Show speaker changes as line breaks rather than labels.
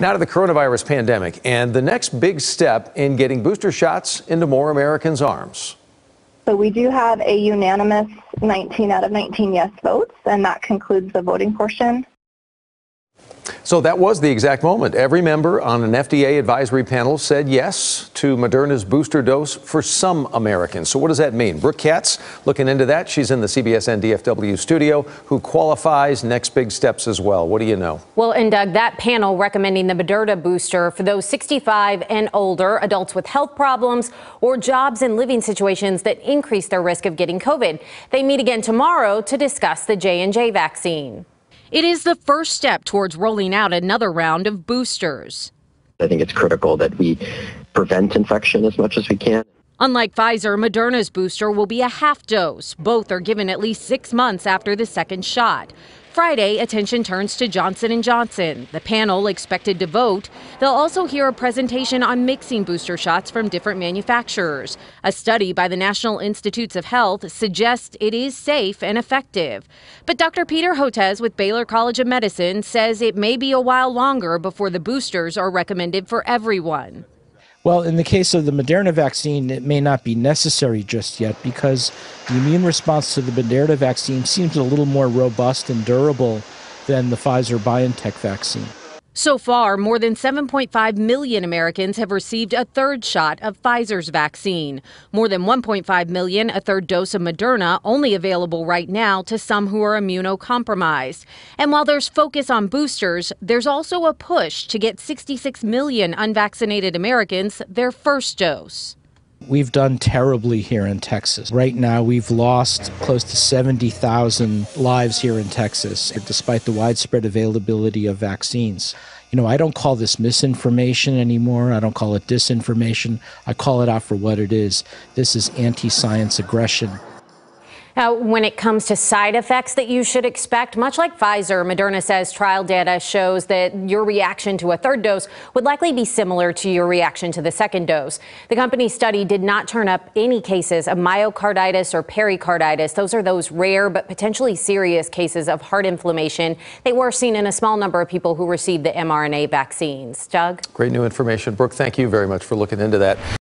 Now to the coronavirus pandemic and the next big step in getting booster shots into more Americans' arms.
So we do have a unanimous 19 out of 19 yes votes, and that concludes the voting portion.
So that was the exact moment. Every member on an FDA advisory panel said yes to Moderna's booster dose for some Americans. So what does that mean? Brooke Katz looking into that. She's in the CBSN DFW studio, who qualifies next big steps as well. What do you know?
Well, and Doug, uh, that panel recommending the Moderna booster for those 65 and older, adults with health problems, or jobs and living situations that increase their risk of getting COVID. They meet again tomorrow to discuss the J&J vaccine. It is the first step towards rolling out another round of
boosters. I think it's critical that we prevent infection as much as we can.
Unlike Pfizer, Moderna's booster will be a half dose. Both are given at least six months after the second shot. Friday, attention turns to Johnson & Johnson. The panel expected to vote. They'll also hear a presentation on mixing booster shots from different manufacturers. A study by the National Institutes of Health suggests it is safe and effective. But Dr. Peter Hotez with Baylor College of Medicine says it may be a while longer before the boosters are recommended for everyone.
Well, in the case of the Moderna vaccine, it may not be necessary just yet because the immune response to the Moderna vaccine seems a little more robust and durable than the Pfizer BioNTech vaccine.
So far, more than 7.5 million Americans have received a third shot of Pfizer's vaccine. More than 1.5 million, a third dose of Moderna, only available right now to some who are immunocompromised. And while there's focus on boosters, there's also a push to get 66 million unvaccinated Americans their first dose.
We've done terribly here in Texas. Right now, we've lost close to 70,000 lives here in Texas, despite the widespread availability of vaccines. You know, I don't call this misinformation anymore. I don't call it disinformation. I call it out for what it is. This is anti science aggression
now, uh, when it comes to side effects that you should expect, much like Pfizer, Moderna says trial data shows that your reaction to a third dose would likely be similar to your reaction to the second dose. The company's study did not turn up any cases of myocarditis or pericarditis. Those are those rare but potentially serious cases of heart inflammation. They were seen in a small number of people who received the mRNA vaccines. Doug?
Great new information. Brooke, thank you very much for looking into that.